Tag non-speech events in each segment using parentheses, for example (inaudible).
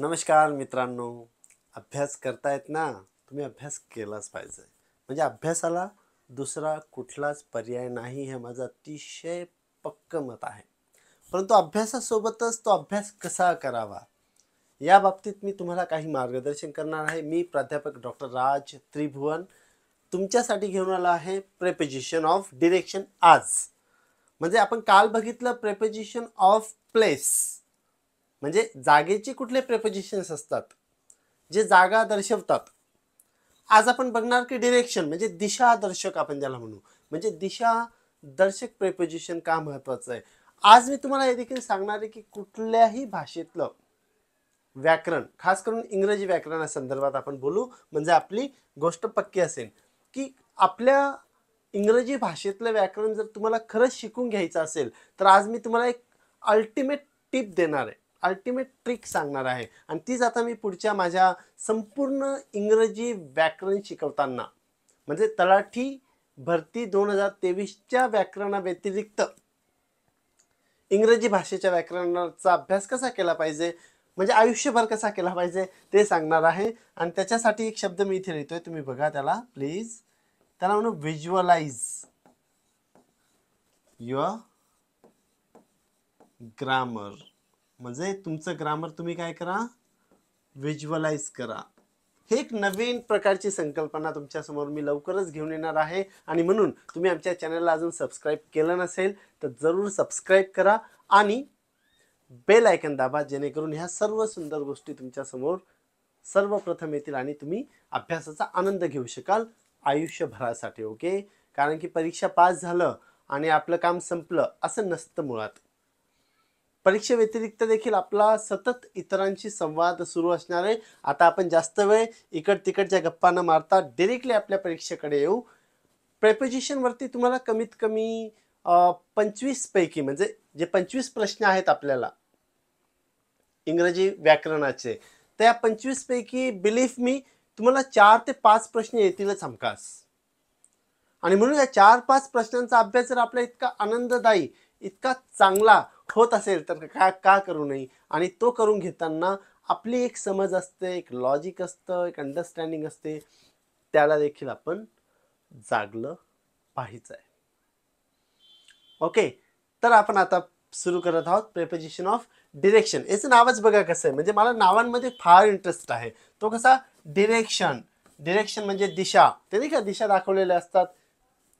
नमस्कार मित्रांनो अभ्यास करतायत ना तुम्ही अभ्यास केलाच पाहिजे म्हणजे अभ्यासाला दुसरा कुठलाच पर्याय नाही हे माझं अतिशय पक्क मत आहे परंतु अभ्यासासोबतच तो अभ्यास कसा करावा या बाबतीत मी तुम्हाला काही मार्गदर्शन करणार आहे मी प्राध्यापक डॉक्टर राज त्रिभुवन तुमच्यासाठी घेऊन आला आहे प्रेपोजिशन ऑफ डिरेक्शन आज म्हणजे आपण काल बघितलं प्रेपोजिशन ऑफ प्लेस म्हणजे जागेची कुठले प्रेपोजिशन्स असतात जे जागा दर्शवतात आज आपण बघणार की डिरेक्शन म्हणजे दिशा दर्शक आपण ज्याला म्हणू म्हणजे दिशा दर्शक प्रेपोजिशन का महत्वाचं आहे आज मी तुम्हाला हे देखील सांगणार आहे की कुठल्याही भाषेतलं व्याकरण खास करून इंग्रजी व्याकरणा संदर्भात आपण बोलू म्हणजे आपली गोष्ट पक्की असेल की आपल्या इंग्रजी भाषेतलं व्याकरण जर तुम्हाला खरंच शिकून घ्यायचं असेल तर आज मी तुम्हाला एक अल्टिमेट टिप देणार आहे अल्टिमेट ट्रिक सांगणार आहे आणि तीच आता मी पुढच्या माझ्या संपूर्ण इंग्रजी व्याकरण शिकवताना म्हणजे तलाठी भरती दोन हजार तेवीसच्या व्याकरणाव्यतिरिक्त इंग्रजी भाषेच्या व्याकरणाचा अभ्यास कसा केला पाहिजे म्हणजे आयुष्यभर कसा केला पाहिजे ते सांगणार आहे आणि त्याच्यासाठी एक शब्द मी इथे लिहितोय तुम्ही बघा त्याला प्लीज त्याला म्हणू व्हिज्युअलाइज युअर ग्रामर म्हणजे तुमचं ग्रामर तुम्ही काय करा व्हिज्युअलाइज करा हे एक नवीन प्रकारची संकल्पना तुमच्यासमोर मी लवकरच घेऊन येणार आहे आणि म्हणून तुम्ही आमच्या चॅनलला अजून सबस्क्राईब केलं नसेल तर जरूर सबस्क्राईब करा आणि बेल आयकन दाबा जेणेकरून ह्या सर्व सुंदर गोष्टी तुमच्यासमोर सर्वप्रथम येतील आणि तुम्ही अभ्यासाचा आनंद घेऊ शकाल आयुष्यभरासाठी ओके कारण की परीक्षा पास झालं आणि आपलं काम संपलं असं नसतं मुळात परीक्षेव्यतिरिक्त देखील आपला सतत इतरांशी संवाद सुरू असणार आहे आता आपण जास्त वेळ इकड तिकडच्या गप्पांना मारता डिरेक्टली आपल्या परीक्षेकडे येऊ प्रेपोजिशनवरती तुम्हाला कमीत कमी पंचवीसपैकी म्हणजे जे पंचवीस प्रश्न आहेत आपल्याला इंग्रजी व्याकरणाचे त्या पैकी बिलीफ मी तुम्हाला चार ते पाच प्रश्न येतीलच हमखास आणि म्हणून या चार पाच प्रश्नांचा अभ्यास जर आपला इतका आनंददायी इतका चांगला होत असेल तर का का करू नये आणि तो करून घेताना आपली एक समज असते एक लॉजिक असतं एक अंडरस्टँडिंग असते त्याला देखील आपण जागलं पाहिजे ओके तर आपण आता सुरू करत आहोत प्रेपोजिशन ऑफ डिरेक्शन याचं नावच बघा कसं आहे म्हणजे मला नावांमध्ये फार इंटरेस्ट आहे तो कसा डिरेक्शन डिरेक्शन म्हणजे दिशा ते नाही का दिशा दाखवलेल्या असतात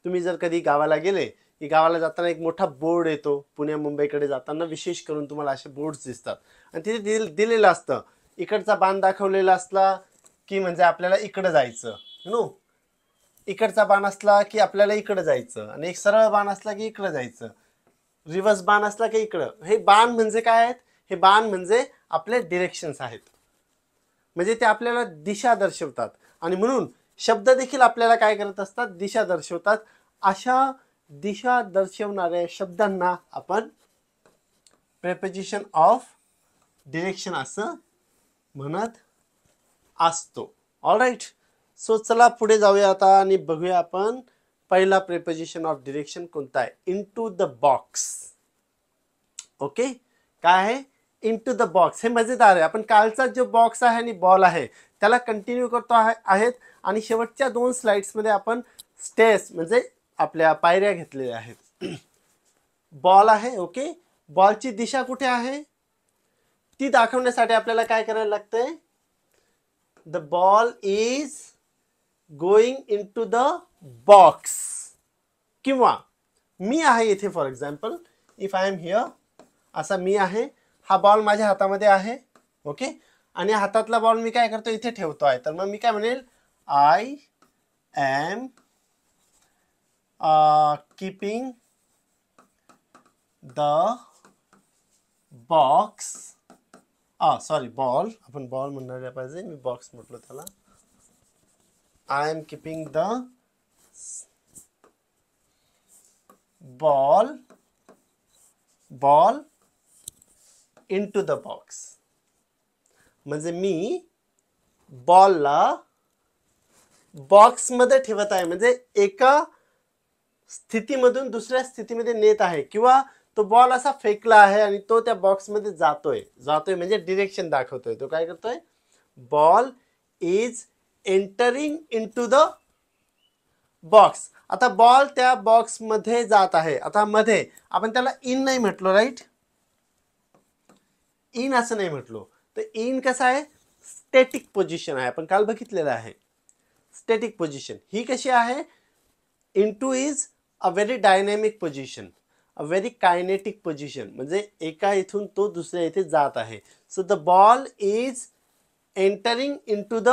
तुम्ही जर कधी गावाला गेले की गावाला जाताना एक मोठा बोर्ड येतो पुणे मुंबईकडे जाताना विशेष करून तुम्हाला असे बोर्ड्स दिसतात आणि तिथे दिल दिलेलं असतं इकडचा बाण दाखवलेला असला की म्हणजे आपल्याला इकडं जायचं नो इकडचा बाण असला की आपल्याला इकडं जायचं आणि एक सरळ बाण असला की इकडं जायचं रिव्हर्स बाण असला की इकडं हे बाण म्हणजे काय आहेत हे बाण म्हणजे आपले डिरेक्शन्स आहेत म्हणजे ते आपल्याला दिशा दर्शवतात आणि म्हणून शब्द देखील आपल्याला काय करत असतात दिशा दर्शवतात अशा दिशा दर्शवणाऱ्या शब्दांना आपण प्रेपजिशन ऑफ डिरेक्शन असं म्हणत असतो ऑलराईट सो चला पुढे जाऊया आता आणि बघूया आपण पहिला प्रेपजिशन ऑफ डिरेक्शन कोणता आहे into the box okay काय आहे इन टू द बॉक्स हे मजेदार आहे आपण कालचा जो बॉक्स आहे आणि बॉल आहे त्याला कंटिन्यू करतो आहेत आणि शेवटच्या दोन स्लाइड्समध्ये आपण स्टेस म्हणजे आपल्या पायऱ्या घेतलेल्या आहेत बॉल आहे ओके बॉलची दिशा कुठे आहे ती दाखवण्यासाठी आपल्याला काय करायला लागतंय the ball is going into the box किंवा मी आहे इथे for example if I am here असा मी आहे हा बॉल माझ्या हातामध्ये आहे ओके आणि हातातला बॉल मी काय करतो इथे ठेवतो आहे तर मग मी काय म्हणेल I am keeping keeping box ah sorry ball आपण बॉल म्हणायला पाहिजे मी बॉक्स म्हटलं त्याला I am keeping the ball ball into the box म्हणजे मी बॉलला बॉक्समध्ये ठेवत आहे म्हणजे एका स्थितीमधून दुसऱ्या स्थितीमध्ये नेत आहे किंवा तो बॉल असा फेकला आहे आणि तो त्या बॉक्समध्ये जातोय जातोय म्हणजे डिरेक्शन दाखवतोय तो काय करतोय ball is entering into the box आता बॉल त्या बॉक्समध्ये जात आहे आता मध्ये आपण त्याला इन नाही म्हटलो राईट इन असं नाही म्हटलो तर इन कसं आहे स्टॅटिक पोझिशन आहे आपण काल बघितलेलं आहे स्टॅटिक पोझिशन ही कशी आहे into is a very dynamic position a very kinetic position म्हणजे एका इथून तो दुसऱ्या इथे जात आहे so the ball is entering to the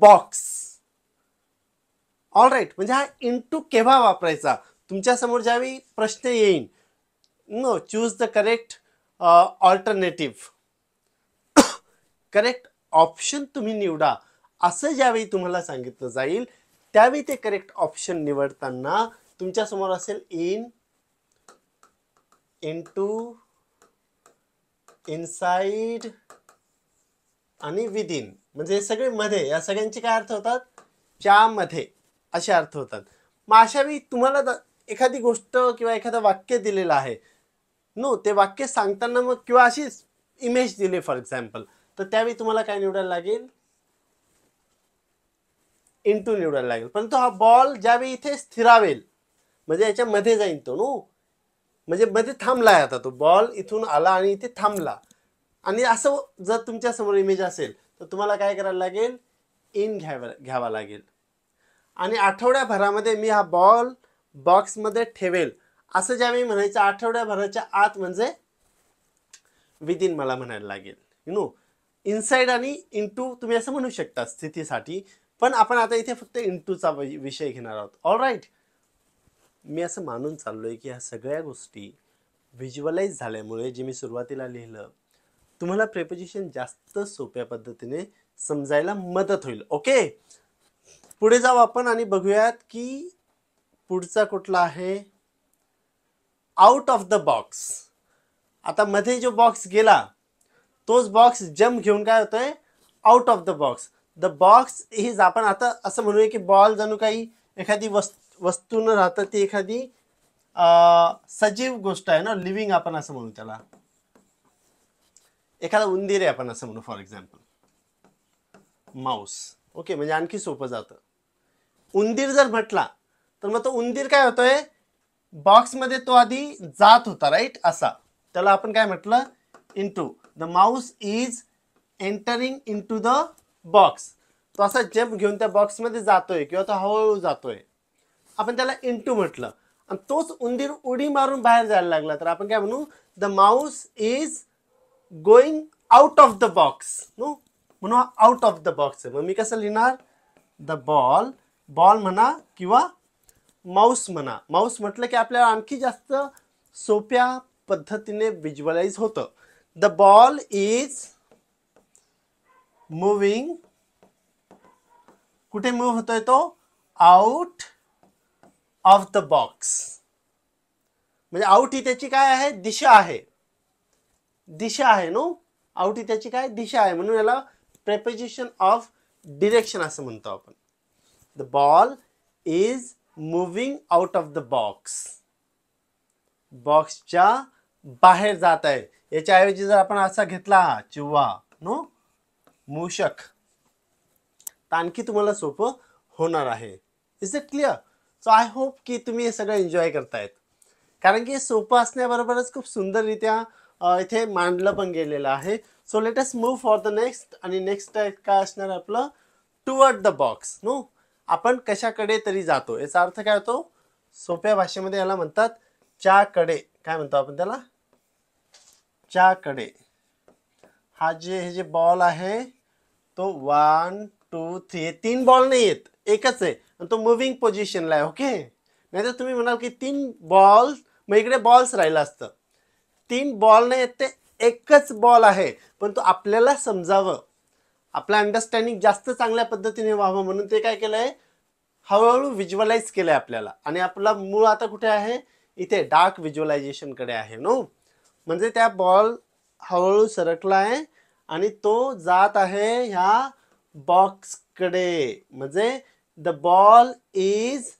box all right म्हणजे हा इंटू केव्हा वापरायचा तुमच्यासमोर ज्यावेळी प्रश्न येईन no choose the correct alternative correct option तुम्ही निवडा असं ज्यावेळी तुम्हाला सांगितलं जाईल त्यावेळी ते करेक्ट ऑप्शन निवडताना तुमच्या समोर असेल इन इन टू इनसाईड आणि विदिन म्हणजे हे सगळे मध्ये या सगळ्यांचे काय अर्थ होतात च्यामध्ये असे अर्थ होतात मग अशा वेळी तुम्हाला एखादी गोष्ट किंवा एखादं वाक्य दिलेलं आहे नो ते वाक्य सांगताना मग किंवा अशीच इमेज दिली फॉर एक्झाम्पल तर त्यावेळी तुम्हाला काय निवडायला लागेल इंटू निवडायला लागेल परंतु हा बॉल ज्यावेळी इथे स्थिरावेल म्हणजे याच्यामध्ये जाईन तो नो म्हणजे मध्ये थांबलाय आता तो बॉल इथून आला आणि इथे थांबला आणि असं जर तुमच्या समोर इमेज असेल तर तुम्हाला काय करायला लागेल इन घ्यावा घ्यावा लागेल आणि आठवड्याभरामध्ये मी हा बॉल बॉक्समध्ये ठेवेल असं मी म्हणायचं आठवड्याभराच्या आत म्हणजे विद इन मला म्हणायला लागेल यु नो इनसाईड आणि इंटू तुम्ही असं म्हणू शकता स्थितीसाठी पण आपण आता इथे फक्त इंटूचा विषय घेणार आहोत ऑल राईट मी असं मानून चाललो आहे की ह्या सगळ्या गोष्टी व्हिज्युअलाइज झाल्यामुळे जे मी सुरुवातीला लिहिलं तुम्हाला प्रेपोजिशन जास्त सोप्या पद्धतीने समजायला मदत होईल ओके पुढे जाऊ आपण आणि बघूयात की पुढचा कुठला आहे आउट ऑफ द बॉक्स आता मध्ये जो बॉक्स गेला तोच बॉक्स जम्प घेऊन काय होतोय out of the box the box is आपण आता असं म्हणूया की बॉल जणू काही एखादी वस्तू वस्तू न ती एखादी सजीव गोष्ट आहे ना लिव्हिंग आपण असं म्हणू त्याला एखादा उंदीर आहे आपण असं म्हणू फॉर एक्झाम्पल माऊस ओके म्हणजे आणखी सोपं जातं उंदीर जर म्हटला तर मग तो उंदीर काय होतोय बॉक्समध्ये तो आधी जात होता राईट असा त्याला आपण काय म्हटलं into the mouse is entering into the box तो असा जेप घेऊन त्या बॉक्समध्ये जातोय किंवा तो हळूहळू जातोय आपण त्याला इंटू म्हटलं आणि तोच उंदीर उडी मारून बाहेर जायला लागला तर आपण काय म्हणू the mouse is going out of the box no म्हणू आउट ऑफ द बॉक्स आहे मग मी कसं लिहिणार द बॉल बॉल म्हणा किंवा माऊस म्हणा माऊस म्हटलं की आपल्याला आणखी जास्त सोप्या पद्धतीने विज्युअलाइज होतं द बॉल इज मूविंग कुठे मूव्ह होतोय तो आउट ऑफ द बॉक्स म्हणजे आउट ही त्याची काय आहे दिशा आहे दिशा आहे नो आउट ही त्याची काय दिशा आहे म्हणून याला प्रेपोजिशन ऑफ डिरेक्शन असं म्हणतो आपण the ball is moving out of the box बॉक्सच्या बाहेर जात आहे याच्याऐवजी जर आपण असा घेतला किंवा चिव्हा नो मूषक तर आणखी तुम्हाला सोपं होणार आहे is it clear so I hope की तुम्ही हे सगळं एन्जॉय करतायत कारण की सोपं असण्याबरोबरच खूप सुंदररित्या इथे मांडलं पण गेलेलं आहे so let's move for the next आणि नेक्स्ट काय असणार आपलं टुवर्ड द बॉक्स नो आपण कशाकडे तरी जातो याचा अर्थ काय होतो सोप्या भाषेमध्ये याला म्हणतात च्याकडे काय म्हणतो आपण त्याला च्याकडे हा जे हे जे बॉल आहे तो वन टू थ्री तीन बॉल नाही येत एकच आहे आणि तो मुव्हिंग पोझिशनला आहे ओके नाहीतर तुम्ही म्हणाल की तीन बॉल मग इकडे बॉल्स राहिलं असतं तीन बॉल नाही येत ते एकच बॉल आहे पण तो आपल्याला समजावं आपलं अंडरस्टँडिंग जास्त चांगल्या पद्धतीने व्हावं म्हणून ते काय केलं आहे हळूहळू व्हिज्युअलाइज केलं आहे आपल्याला आणि आपला मूळ आता कुठे आहे इथे डार्क व्हिज्युअलायझेशनकडे आहे नो म्हणजे त्या बॉल हळूहळू सरकला आहे आणि तो जात आहे ह्या बॉक्सकडे म्हणजे the ball is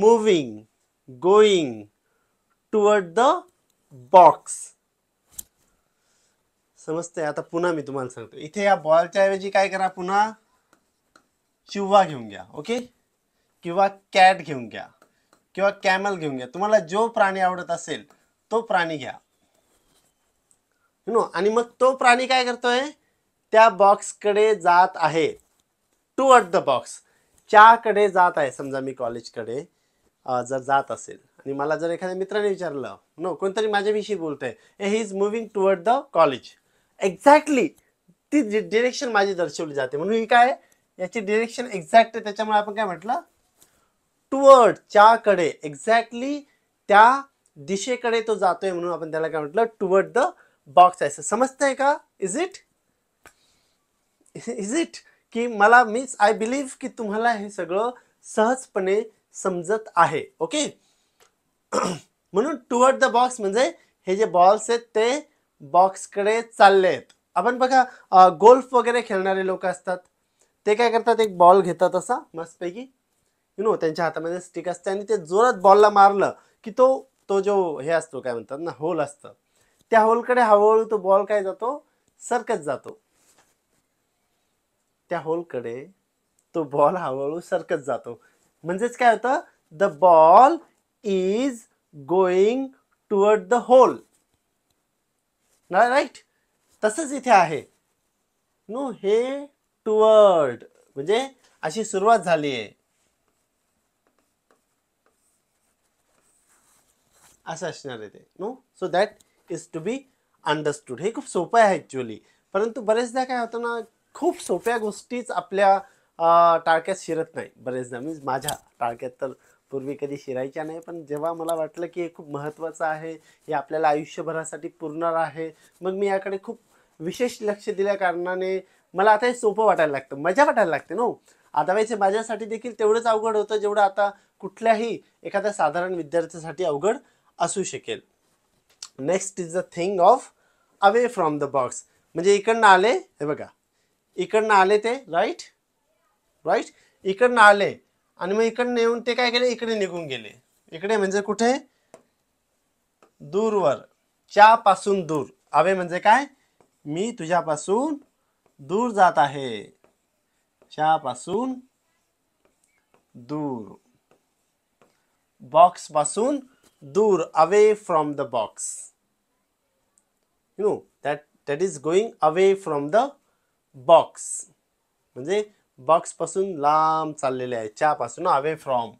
moving going toward the box समजतंय आता पुन्हा मी तुम्हाला सांगतो इथे या बॉलच्या ऐवजी काय करा पुन्हा चिव्हा घेऊन घ्या ओके किंवा कॅट घेऊन घ्या किंवा कॅमल घेऊन घ्या तुम्हाला जो प्राणी आवडत असेल तो प्राणी घ्या नो आणि मग तो प्राणी काय करतोय त्या बॉक्सकडे जात आहे टुवर्ड द बॉक्स च्याकडे जात आहे समजा मी कॉलेजकडे जर जात असेल आणि मला जर एखाद्या मित्राने विचारलं नो कोणतरी माझ्याविषयी बोलत आहे he is moving toward the college exactly ती डिरेक्शन माझी दर्शवली जाते म्हणून ही काय याची डिरेक्शन एक्झॅक्ट आहे त्याच्यामुळे आपण काय म्हटलं टुवर्ड च्याकडे एक्झॅक्टली त्या दिशेकडे तो जातोय म्हणून आपण त्याला काय म्हटलं टुवर्ड द बॉक्स आहे समजतंय का इज इट इज इट की मला मीन्स आय बिलीव्ह की तुम्हाला हे सगळं सहजपणे समजत आहे ओके (clears throat) म्हणून टुवर्ड द बॉक्स म्हणजे हे जे बॉल्स आहेत ते बॉक्सकडे चालले आहेत आपण बघा गोल्फ वगैरे खेळणारे लोक असतात ते काय करतात एक बॉल घेतात असा मस्तपैकी यु नो त्यांच्या हातामध्ये स्टिक असते आणि ते जोरात बॉलला मारलं की तो तो जो हे असतो काय म्हणतात ना होल असतं त्या होलकडे हळूहळू तो बॉल काय जातो सरकत जातो त्या होलकडे तो बॉल हळूहळू सरकत जातो म्हणजेच काय होतं the ball is going toward the hole right तसंच इथे आहे नो हे टुवर्ड म्हणजे अशी सुरुवात झाली आहे असं असणार आहे ते no so that is to be understood हे खूप सोपं आहे ॲक्च्युली परंतु बरेचदा काय होतं ना खूप सोप्या गोष्टीच आपल्या टाळक्यात शिरत नाही बरेचदा मीन्स माझ्या टाळक्यात तर पूर्वी कधी शिरायच्या नाही पण जेव्हा मला वाटलं की हे खूप महत्त्वाचं आहे हे आपल्याला आयुष्यभरासाठी पुरणार आहे मग मी याकडे खूप विशेष लक्ष दिल्या कारणाने मला आता हे सोपं वाटायला लागतं मजा वाटायला लागते नो आता वेळेस माझ्यासाठी देखील तेवढंच अवघड होतं जेवढं आता कुठल्याही एखाद्या साधारण विद्यार्थ्यासाठी अवघड असू शकेल next is the thing of away from the box म्हणजे इकडनं आले हे बघा इकडनं आले ते राईट राईट इकडनं आले आणि मग इकडनं येऊन ते काय केले इकडे निघून गेले इकडे म्हणजे कुठे दूरवर च्या पासून दूर अवे म्हणजे काय मी तुझ्यापासून दूर जात आहे च्या पासून दूर बॉक्स पासून दूर away from the box you know that that is going away from the box म्हणजे बॉक्सपासून लांब चाललेले आहेत चहापासून अवे फ्रॉम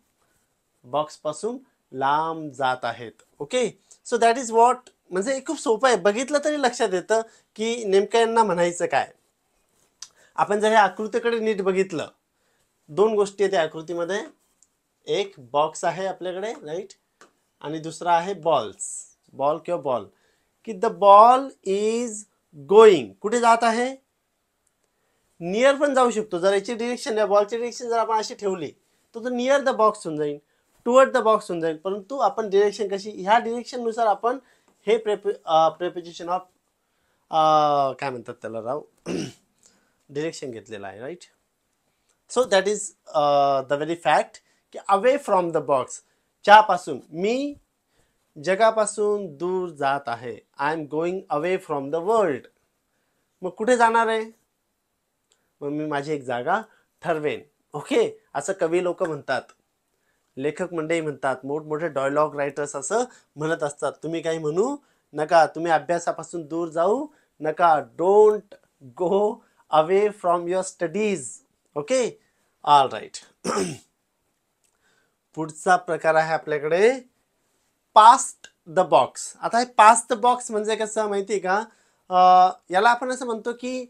बॉक्सपासून लांब जात आहेत okay so that is what म्हणजे खूप सोपं आहे बघितलं तरी लक्षात येतं की नेमकं यांना म्हणायचं काय आपण जर ह्या आकृतीकडे नीट बघितलं दोन गोष्टी आहेत त्या आकृतीमध्ये एक बॉक्स आहे आपल्याकडे राईट आणि दुसरा आहे बॉल्स बॉल किंवा बॉल की द बॉल इज गोईंग कुठे जात आहे नियर पण जाऊ शकतो जर याची डिरेक्शन या बॉलची डिरेक्शन जर आपण अशी ठेवली तर तो नियर द बॉक्स होऊन जाईल टुवर्ड द बॉक्स होऊन जाईल परंतु आपण डिरेक्शन कशी ह्या डिरेक्शननुसार आपण हे प्रेप प्रेपोजिशन ऑफ काय म्हणतात त्याला राव डिरेक्शन (clears throat) घेतलेलं आहे right so that is the very fact की अवे फ्रॉम द बॉक्स च्यापासून मी जगापासून दूर जात आहे I am going away from the world मग कुठे जाणार आहे मग मी माझी एक जागा ठरवेन ओके असं कवी लोक म्हणतात लेखक मंडळी म्हणतात मोठमोठे डायलॉग रायटर्स असं म्हणत असतात तुम्ही काही म्हणू नका तुम्ही अभ्यासापासून दूर जाऊ नका don't go away from your studies okay all right पुढचा प्रकार आहे आपल्याकडे पास्ट द बॉक्स आता हे पास्ट द बॉक्स म्हणजे कसं माहिती आहे का याला आपण असं म्हणतो की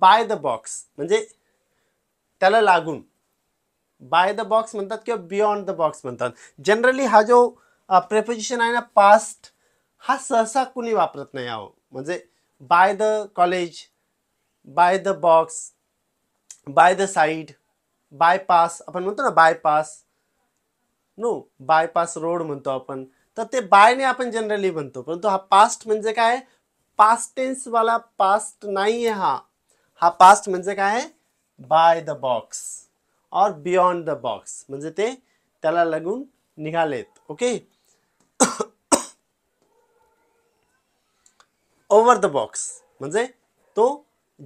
बाय द बॉक्स म्हणजे त्याला लागून बाय द बॉक्स म्हणतात किंवा बियॉन्ड द बॉक्स म्हणतात जनरली हा जो प्रेपोजिशन आहे ना पास्ट हा सहसा कुणी वापरत नाही आहो म्हणजे by the college by the box by the side bypass आपण म्हणतो ना बायपास नो बायपास रोड म्हणतो आपण तर ते बायने आपण जनरली म्हणतो परंतु हा पास्ट म्हणजे काय पास्ट टेन्सवाला पास्ट नाही आहे हा हा पास्ट म्हणजे काय आहे बाय द बॉक्स और बियॉन्ड द बॉक्स म्हणजे ते त्याला लागून निघालेत ओके ओव्हर द बॉक्स म्हणजे तो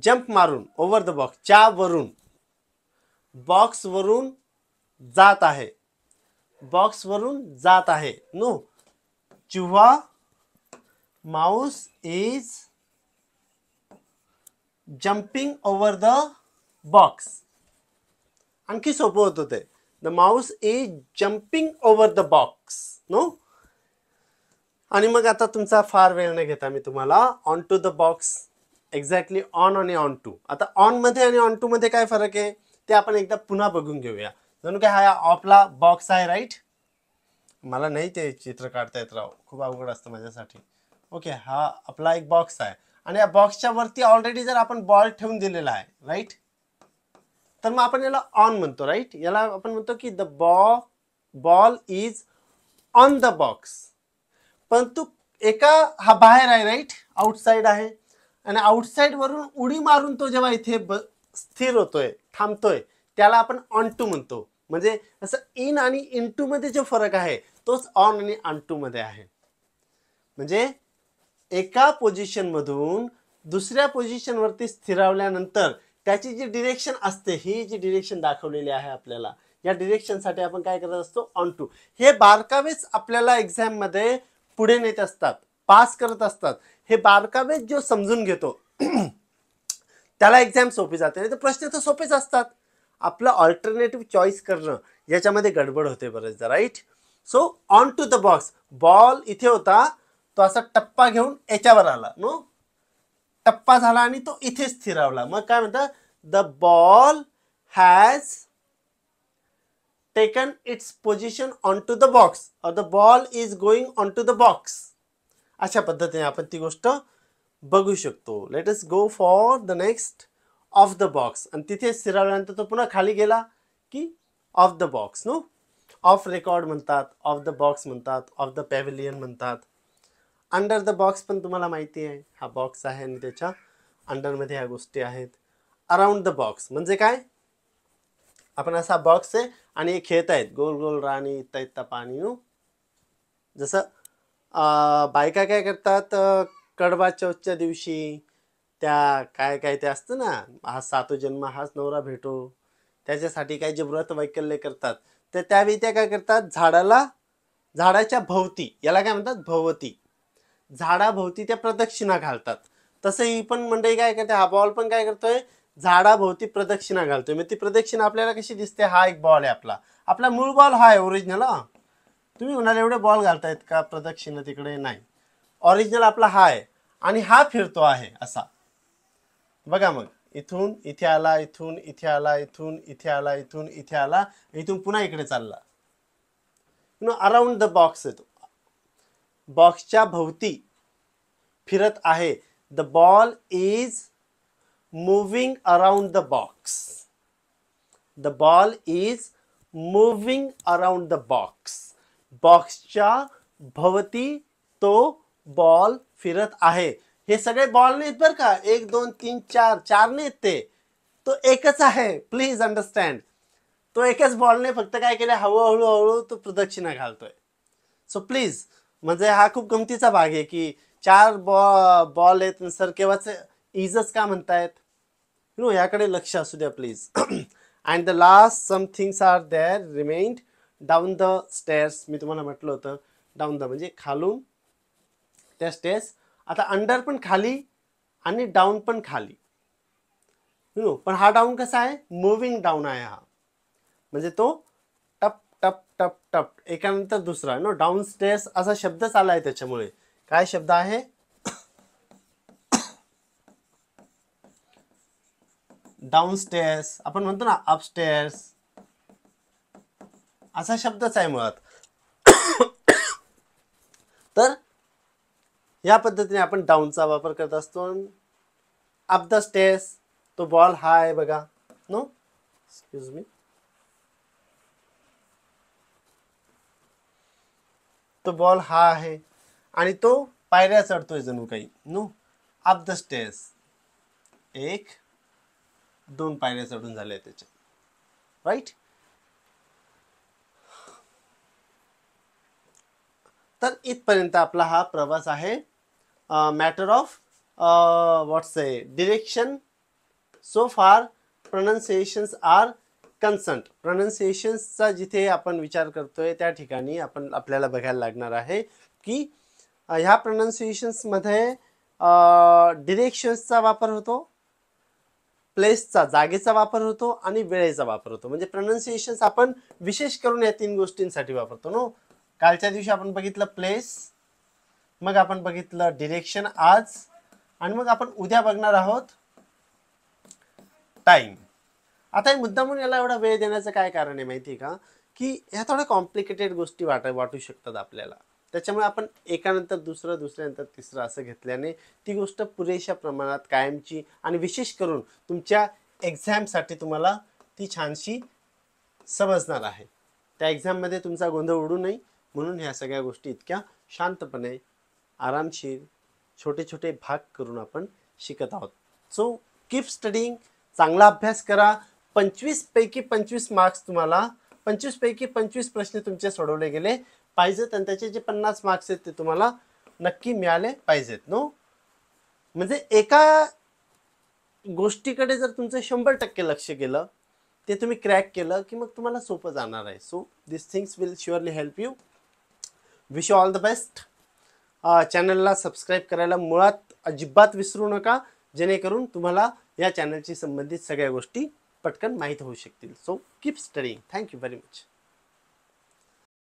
जंप मारून ओव्हर द बॉक्स च्या वरून बॉक्सवरून जात आहे बॉक्सवरून जात आहे नो चुहा mouse is jumping over the box आणखी सोपं होतं ते the mouse is jumping over the box no आणि मग आता तुमचा फार वेळ नाही घेता मी तुम्हाला onto the box exactly on आणि ऑन टू आता ऑन मध्ये आणि ऑन टू मध्ये काय फरक आहे ते आपण एकदा पुन्हा बघून घेऊया जणू काय हा ऑफला बॉक्स आहे राईट मला नाही ते चित्र काढता येत राव खूप अवघड असतं माझ्यासाठी ओके हा आपला एक बॉक्स आहे आणि या बॉक्सच्या वरती ऑलरेडी जर आपण बॉल ठेवून दिलेला आहे राईट तर मग आपण याला ऑन म्हणतो राईट याला आपण म्हणतो की the ball ball is on the box परंतु एका हा बाहेर आहे राईट आउटसाईड आहे आणि आउटसाईड वरून उडी मारून तो जेव्हा इथे ब स्थिर होतोय थांबतोय त्याला आपण ऑन टू म्हणतो म्हणजे असं इन आणि इन टू मध्ये जो फरक आहे तोच ऑन आणि ऑन टू मध्ये आहे म्हणजे एका पोझिशनमधून दुसऱ्या पोझिशनवरती स्थिरावल्यानंतर त्याची जी डिरेक्शन असते ही जी डिरेक्शन दाखवलेली आहे आपल्याला या डिरेक्शनसाठी आपण काय करत असतो ऑन टू हे बारकावेच आपल्याला एक्झाममध्ये पुढे नेत असतात पास करत असतात हे बारकावेच जो समजून घेतो (clears throat) त्याला एक्झाम सोपी जाते नाही तर प्रश्न तर सोपेच असतात आपलं ऑल्टरनेटिव्ह चॉईस करणं याच्यामध्ये गडबड होते बरेचदा right so onto the box ball इथे होता तो असा टप्पा घेऊन याच्यावर आला नो टप्पा झाला आणि तो इथे स्थिरावला मग काय म्हणतात the ball has taken its position onto the box or the ball is going onto the box अशा पद्धतीने आपण ती गोष्ट बघू शकतो let go for the next off the box आणि तिथे स्थिरावल्यानंतर तो पुन्हा खाली गेला की off the box no off record म्हणतात ऑफ द बॉक्स म्हणतात ऑफ द पॅव्हिलियन म्हणतात अंडर द बॉक्स पण तुम्हाला माहिती आहे हा बॉक्स आहे आणि त्याच्या अंडरमध्ये ह्या गोष्टी आहेत अराउंड द बॉक्स म्हणजे काय आपण असा बॉक्स आहे आणि खेळत आहेत गोल गोल राणी इत्ता इत्ता पाणी जसं बायका काय करतात कडवा चौथच्या दिवशी त्या काय काय ते असतं ना हा सातो जन्म हाच नवरा भेटो त्याच्यासाठी काय जे व्रत वैकल्य करतात तर त्यावेळी त्या काय करतात झाडाला झाडाच्या भोवती याला काय म्हणतात भोवती झाडाभोवती त्या प्रदक्षिणा घालतात तसं ही पण मंडळी काय करते हा बॉल पण काय करतोय झाडाभोवती प्रदक्षिणा घालतोय मग ती प्रदक्षिणा आपल्याला कशी दिसते हा एक बॉल आहे आपला आपला मूळ बॉल हा आहे ओरिजिनल हा तुम्ही म्हणाल एवढे बॉल घालतायत का प्रदक्षिणा तिकडे नाही ऑरिजिनल आपला हा आहे आणि हा फिरतो आहे असा बघा मग इथून इथे आला इथून इथे आला इथून इथे आला इथून इथे आला इथून पुन्हा इकडे चालला नो अराउंड द बॉक्स येतो बॉक्सच्या भवती फिरत आहे the ball is moving around the box the ball is moving around the box बॉक्सच्या भवती तो बॉल फिरत आहे हे सगळे बॉल नाहीत बरं का एक दोन तीन चार चार नाहीत ते तो एकच आहे प्लीज अंडरस्टँड तो एकच बॉलने फक्त काय केलं हळूहळू हळू तो प्रदक्षिणा घालतोय सो प्लीज म्हणजे हा खूप गमतीचा भाग आहे की चार बॉ बॉल आहेत सर केव्हाच इजच का म्हणतायत यु नो याकडे लक्ष असू द्या please and the last some things are there remained down the stairs मी तुम्हाला म्हटलं होतं डाऊन द म्हणजे खालून त्या स्टेअर्स आता अंडर पण खाली आणि डाऊन पण खाली नो पण हा डाऊन कसा आहे मुव्हिंग डाऊन आहे हा म्हणजे तो टप टप एकानंतर दुसरा नो डाऊन स्टेस असा शब्दच आला आहे त्याच्यामुळे काय शब्द आहे डाऊन स्टेअर्स आपण म्हणतो ना अपस्टेअर्स असा शब्दच आहे मुळात तर या पद्धतीने आपण डाऊनचा वापर करत असतो अप द स्टेस तो बॉल हाय बघा नो एक्सक्यूज मी तो बॉल हा आहे आणि तो पायऱ्या चढतोय जणू काही नो अप द स्टेअर्स एक दोन पायऱ्या चढून झाले त्याच्या राईट तर इथपर्यंत आपला हा प्रवास आहे matter of what's a direction so far pronunciations R कन्संट प्रोनाऊन्सिएशन्सचा जिथे आपण विचार करतोय त्या ठिकाणी आपण आपल्याला बघायला लागणार आहे की ह्या प्रोनाऊन्सिएशन्समध्ये डिरेक्शन्सचा वापर होतो प्लेसचा जागेचा वापर होतो आणि वेळेचा वापर होतो म्हणजे प्रोनाऊन्सिएशन्स आपण विशेष करून या तीन गोष्टींसाठी वापरतो नो कालच्या दिवशी आपण बघितलं प्लेस मग आपण बघितलं डिरेक्शन आज आणि मग आपण उद्या बघणार आहोत टाईम आता हे मुद्दा म्हणून याला एवढा वेळ देण्याचं काय कारण आहे माहिती आहे का की ह्या थोड्या कॉम्प्लिकेटेड गोष्टी वाट वाटू शकतात आपल्याला त्याच्यामुळे आपण एकानंतर दुसरं दुसऱ्यानंतर तिसरं असं घेतल्याने ती गोष्ट पुरेशा प्रमाणात कायमची आणि विशेष करून तुमच्या एक्झॅमसाठी तुम्हाला ती छानशी समजणार आहे त्या एक्झाममध्ये तुमचा गोंधळ उडू नये म्हणून ह्या सगळ्या गोष्टी इतक्या शांतपणे आरामशीर छोटे छोटे भाग करून आपण शिकत आहोत सो कीप स्टडिंग चांगला अभ्यास करा पंचवीस पैकी पंचवीस मार्क्स तुम्हाला पंचवीस पैकी पंचवीस प्रश्न तुमचे सोडवले गेले पाहिजेत आणि त्याचे जे पन्नास मार्क्स आहेत ते तुम्हाला नक्की मिळाले पाहिजेत नो म्हणजे एका गोष्टीकडे जर तुमचं शंभर टक्के लक्ष केलं ते तुम्ही क्रॅक केलं की मग तुम्हाला सोपं जाणार आहे so this things will surely help you wish all the best चॅनलला सबस्क्राईब करायला मुळात अजिबात विसरू नका जेणेकरून तुम्हाला या चॅनलशी संबंधित सगळ्या गोष्टी पटकन माहीत होऊ शकतील so keep studying thank you very much